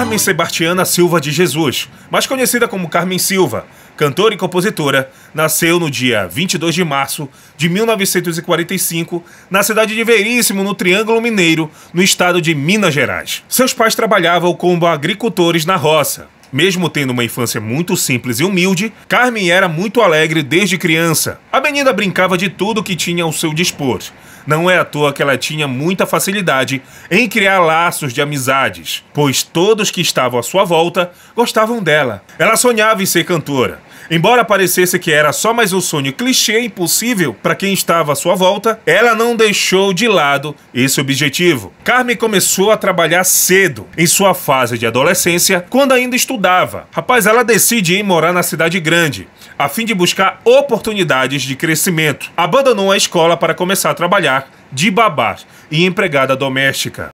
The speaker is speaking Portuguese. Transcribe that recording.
Carmen Sebastiana Silva de Jesus, mais conhecida como Carmen Silva, cantora e compositora, nasceu no dia 22 de março de 1945 na cidade de Veríssimo, no Triângulo Mineiro, no estado de Minas Gerais. Seus pais trabalhavam como agricultores na roça. Mesmo tendo uma infância muito simples e humilde, Carmen era muito alegre desde criança. A menina brincava de tudo que tinha ao seu dispor. Não é à toa que ela tinha muita facilidade em criar laços de amizades, pois todos que estavam à sua volta gostavam dela. Ela sonhava em ser cantora. Embora parecesse que era só mais um sonho clichê impossível para quem estava à sua volta, ela não deixou de lado esse objetivo. Carmen começou a trabalhar cedo, em sua fase de adolescência, quando ainda estudava. Rapaz, ela decide ir morar na cidade grande, a fim de buscar oportunidades de crescimento. Abandonou a escola para começar a trabalhar de babá e empregada doméstica.